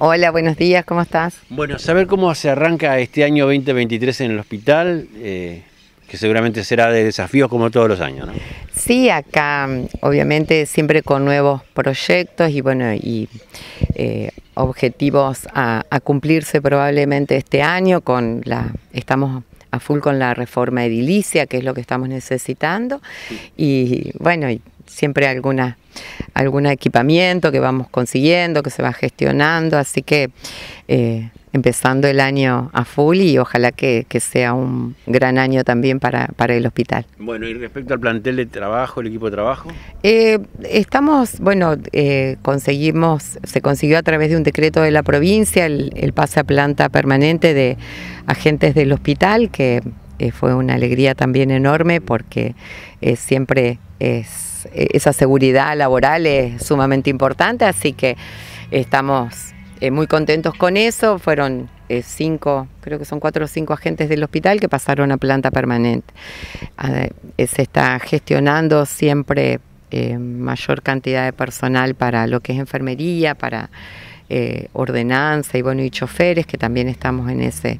Hola, buenos días, ¿cómo estás? Bueno, saber cómo se arranca este año 2023 en el hospital, eh, que seguramente será de desafíos como todos los años, ¿no? Sí, acá obviamente siempre con nuevos proyectos y bueno, y eh, objetivos a, cumplirse probablemente este año con la, estamos a full con la reforma edilicia, que es lo que estamos necesitando, y bueno, siempre alguna, algún equipamiento que vamos consiguiendo, que se va gestionando, así que eh, empezando el año a full y ojalá que, sea un gran año también para, para, el hospital. Bueno, y respecto al plantel de trabajo, el equipo de trabajo. Eh, estamos, bueno, eh, conseguimos, se consiguió a través de un decreto de la provincia el, pase a planta permanente de agentes del hospital, que fue una alegría también enorme porque siempre es eh, esa seguridad laboral es sumamente importante, así que estamos eh, muy contentos con eso. Fueron eh, cinco, creo que son cuatro o cinco agentes del hospital que pasaron a planta permanente. Ah, se está gestionando siempre mayor cantidad de personal para lo que es enfermería, para ordenanza y bueno, y choferes, que también estamos en ese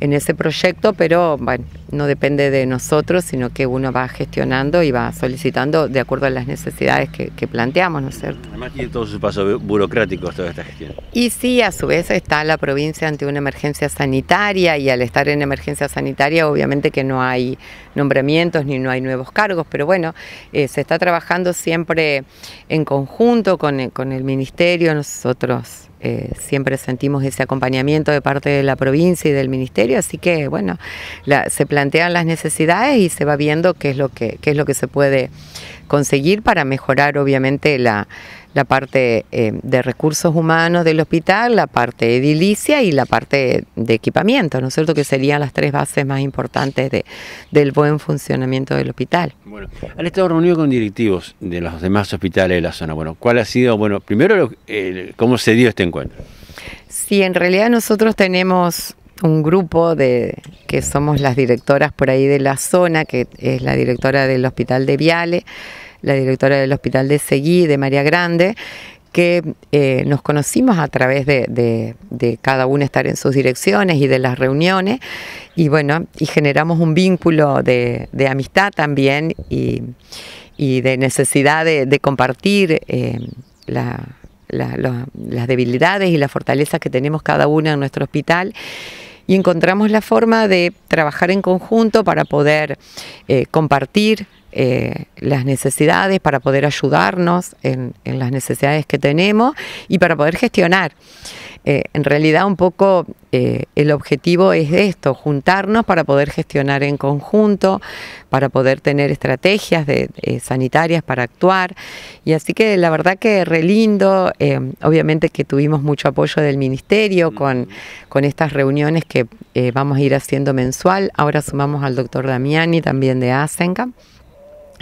en ese proyecto, pero bueno, no depende de nosotros, sino que uno va gestionando y va solicitando de acuerdo a las necesidades que, planteamos, ¿no es cierto? Además tiene todos sus pasos burocráticos toda esta gestión. Y sí, a su vez está la provincia ante una emergencia sanitaria y al estar en emergencia sanitaria obviamente que no hay nombramientos ni no hay nuevos cargos, pero bueno, eh, se está trabajando siempre en conjunto con el ministerio, nosotros eh, siempre sentimos ese acompañamiento de parte de la provincia y del ministerio, así que bueno, se plantean las necesidades y se va viendo qué es lo que, qué es lo que se puede conseguir para mejorar obviamente la, la parte eh, de recursos humanos del hospital, la parte edilicia y la parte de equipamiento, ¿no es cierto? Que serían las tres bases más importantes de, del buen funcionamiento del hospital. Bueno, han estado reunidos con directivos de los demás hospitales de la zona. Bueno, ¿cuál ha sido, bueno, primero, cómo se dio este encuentro? Sí, en realidad nosotros tenemos un grupo de que somos las directoras por ahí de la zona, que es la directora del hospital de Viale, la directora del Hospital de Seguí, de María Grande, que eh, nos conocimos a través de, cada uno estar en sus direcciones y de las reuniones y bueno, y generamos un vínculo de, amistad también y, de necesidad de, compartir eh, las debilidades y las fortalezas que tenemos cada una en nuestro hospital y encontramos la forma de trabajar en conjunto para poder eh, compartir eh, las necesidades, para poder ayudarnos en, las necesidades que tenemos y para poder gestionar. Eh, en realidad un poco eh, el objetivo es esto, juntarnos para poder gestionar en conjunto, para poder tener estrategias sanitarias para actuar. Y así que la verdad que re lindo, obviamente que tuvimos mucho apoyo del ministerio con, con estas reuniones que vamos a ir haciendo mensual. Ahora sumamos al doctor Damiani también de ASENCA.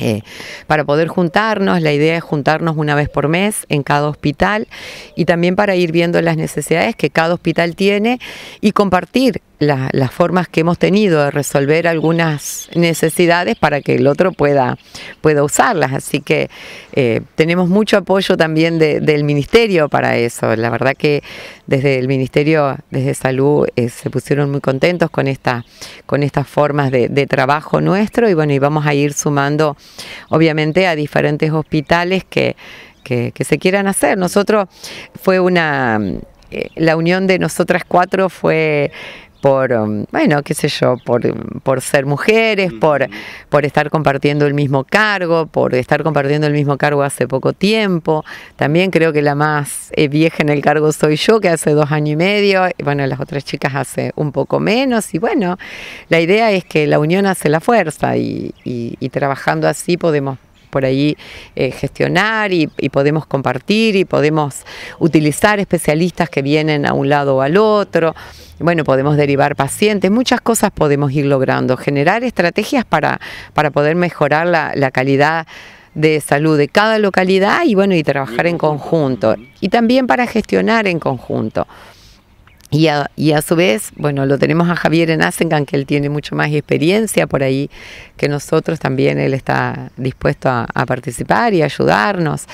Eh, para poder juntarnos, la idea es juntarnos una vez por mes en cada hospital y también para ir viendo las necesidades que cada hospital tiene y compartir las formas que hemos tenido de resolver algunas necesidades para que el otro pueda, pueda usarlas. Así que eh, tenemos mucho apoyo también del Ministerio para eso. La verdad que desde el Ministerio, desde Salud, eh, se pusieron muy contentos con, esta, con estas formas de, trabajo nuestro y bueno, y vamos a ir sumando obviamente a diferentes hospitales que, que, se quieran hacer. Nosotros fue una... Eh, la unión de nosotras cuatro fue por, um, bueno, qué sé yo, por, um, por ser mujeres, por, por estar compartiendo el mismo cargo, por estar compartiendo el mismo cargo hace poco tiempo. También creo que la más eh, vieja en el cargo soy yo, que hace dos años y medio, bueno, las otras chicas hace un poco menos. Y bueno, la idea es que la unión hace la fuerza y trabajando así podemos por ahí eh, gestionar y, podemos compartir y podemos utilizar especialistas que vienen a un lado o al otro. Bueno, podemos derivar pacientes, muchas cosas podemos ir logrando, generar estrategias para, poder mejorar la calidad de salud de cada localidad y bueno, y trabajar en conjunto. Y también para gestionar en conjunto. Y a, a, su vez, bueno, lo tenemos a Javier en Asengan, que él tiene mucho más experiencia por ahí que nosotros, también él está dispuesto a, a participar y ayudarnos.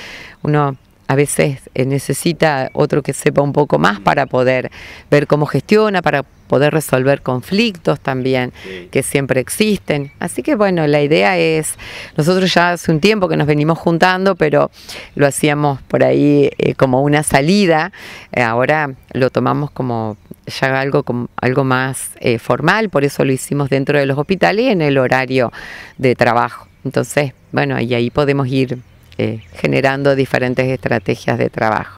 Uno a veces eh, necesita otro que sepa un poco más para poder ver cómo gestiona, para poder resolver conflictos también que siempre existen. Así que bueno, la idea es, nosotros ya hace un tiempo que nos venimos juntando, pero lo hacíamos por ahí eh, como una salida, eh, ahora lo tomamos como ya algo, como, algo más formal, por eso lo hicimos dentro de los hospitales y en el horario de trabajo. Entonces, bueno, y ahí podemos ir eh, generando diferentes estrategias de trabajo.